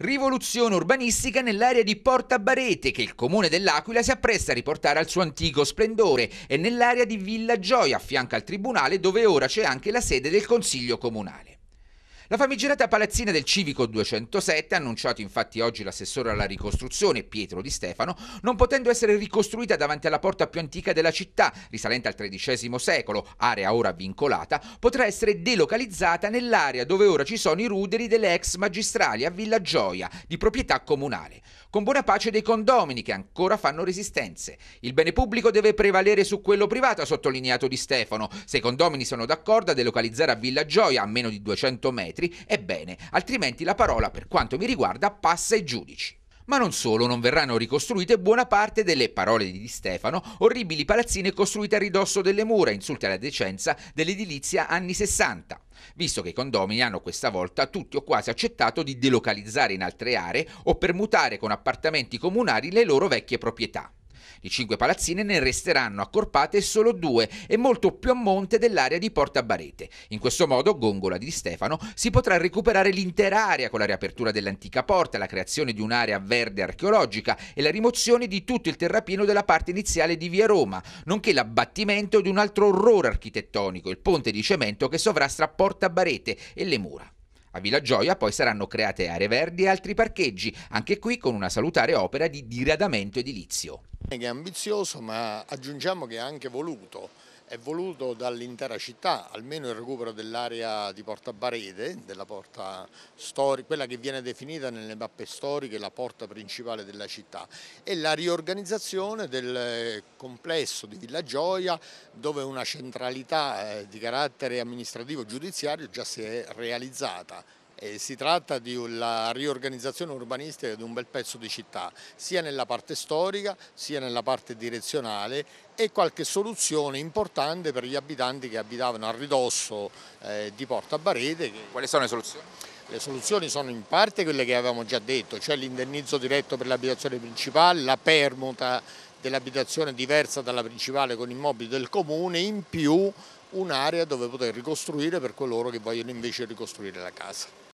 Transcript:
Rivoluzione urbanistica nell'area di Porta Barete che il comune dell'Aquila si appresta a riportare al suo antico splendore e nell'area di Villa Gioia a fianco al tribunale dove ora c'è anche la sede del consiglio comunale. La famigerata palazzina del Civico 207, annunciato infatti oggi l'assessore alla ricostruzione Pietro Di Stefano, non potendo essere ricostruita davanti alla porta più antica della città, risalente al XIII secolo, area ora vincolata, potrà essere delocalizzata nell'area dove ora ci sono i ruderi delle ex magistrali a Villa Gioia, di proprietà comunale, con buona pace dei condomini che ancora fanno resistenze. Il bene pubblico deve prevalere su quello privato, ha sottolineato Di Stefano. Se i condomini sono d'accordo a delocalizzare a Villa Gioia a meno di 200 metri, metri, ebbene, altrimenti la parola, per quanto mi riguarda, passa ai giudici. Ma non solo, non verranno ricostruite buona parte delle parole di Stefano, orribili palazzine costruite a ridosso delle mura, insulti alla decenza dell'edilizia anni 60. Visto che i condomini hanno questa volta tutti o quasi accettato di delocalizzare in altre aree o per mutare con appartamenti comunali le loro vecchie proprietà. Di cinque palazzine ne resteranno accorpate solo due e molto più a monte dell'area di Porta Barete. In questo modo Gongola di Stefano si potrà recuperare l'intera area con la riapertura dell'antica porta, la creazione di un'area verde archeologica e la rimozione di tutto il terrapieno della parte iniziale di Via Roma, nonché l'abbattimento di un altro orrore architettonico, il ponte di cemento che sovrastra Porta Barete e le mura. A Villa Gioia poi saranno create aree verdi e altri parcheggi, anche qui con una salutare opera di diradamento edilizio. Che è ambizioso ma aggiungiamo che è anche voluto è voluto dall'intera città, almeno il recupero dell'area di Porta Barete, porta storica, quella che viene definita nelle mappe storiche la porta principale della città e la riorganizzazione del complesso di Villa Gioia dove una centralità eh, di carattere amministrativo giudiziario già si è realizzata eh, si tratta di una riorganizzazione urbanistica di un bel pezzo di città, sia nella parte storica sia nella parte direzionale e qualche soluzione importante per gli abitanti che abitavano a ridosso eh, di Porta Barete. Quali sono le soluzioni? Le soluzioni sono in parte quelle che avevamo già detto, cioè l'indennizzo diretto per l'abitazione principale, la permuta dell'abitazione diversa dalla principale con immobili del comune, in più un'area dove poter ricostruire per coloro che vogliono invece ricostruire la casa.